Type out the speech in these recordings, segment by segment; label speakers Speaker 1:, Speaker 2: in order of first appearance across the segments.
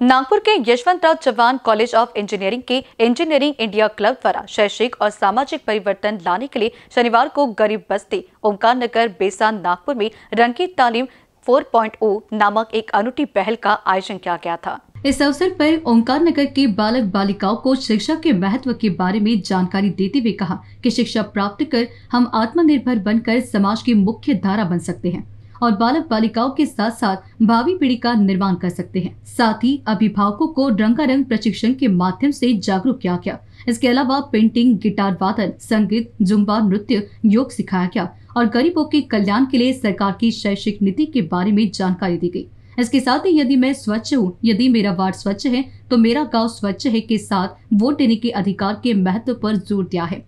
Speaker 1: नागपुर के Yashwantrao Chavan college of engineering के engineering India club द्वारा शैक्षिक और सामाजिक परिवर्तन लाने के लिए शनिवार को गरीब बस्ती ओमकार नगर बेसान नागपुर में रंगीत तालीम 4.0 नामक एक अनूठी पहल का आयोजन किया गया था इस अवसर पर ओंकार नगर के बालक बालिकाओं को शिक्षा के महत्व के बारे में जानकारी देते हुए कहा कि शिक्षा प्राप्त कर हम आत्मनिर्भर बनकर समाज की मुख्य धारा बन सकते हैं और बालक बालिकाओं के साथ साथ भावी पीढ़ी का निर्माण कर सकते हैं साथ ही अभिभावकों को रंगारंग प्रशिक्षण के माध्यम से जागरूक किया गया इसके अलावा पेंटिंग गिटार वादन संगीत जुम्बा नृत्य योग सिखाया गया और गरीबों के कल्याण के लिए सरकार की शैक्षिक नीति के बारे में जानकारी दी गई इसके साथ ही यदि मैं स्वच्छ हूँ यदि मेरा वार्ड स्वच्छ है तो मेरा गांव स्वच्छ है के साथ वोट देने के अधिकार के महत्व पर जोर दिया है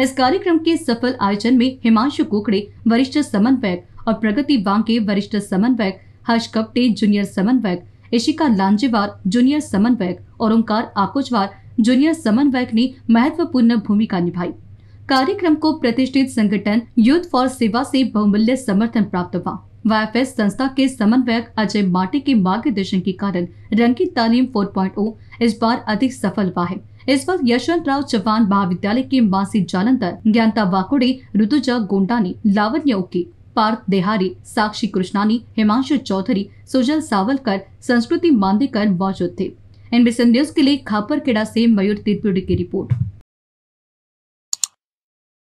Speaker 1: इस कार्यक्रम के सफल आयोजन में हिमांशु कुकड़े वरिष्ठ समन्वयक और प्रगति के वरिष्ठ समन्वयक हर्ष कपटे जूनियर समन्वयक इशिका लांजेवार जूनियर समन्वयक और ओंकार आकोचवार जूनियर समन्वयक ने महत्वपूर्ण भूमिका निभाई कार्यक्रम को प्रतिष्ठित संगठन यूथ फॉर सेवा से बहुमूल्य समर्थन प्राप्त हुआ वाई संस्था के समन्वयक अजय माटे के मार्गदर्शन के कारण रंगीत तालीम 4.0 इस बार अधिक सफल हुआ है इस वक्त यशवंत राव चौहान महाविद्यालय के मासी जालंधर ज्ञानता वाकुड़े ऋतुजा गोंडा ने लावण्य उकी पार्थ देहारी साक्षी कृष्णानी हिमांशु चौधरी सुजल सावलकर संस्कृति मांदेकर मौजूद थे एनबीसी न्यूज के लिए खापर खेड़ा से मयूर त्रिपुरी की रिपोर्ट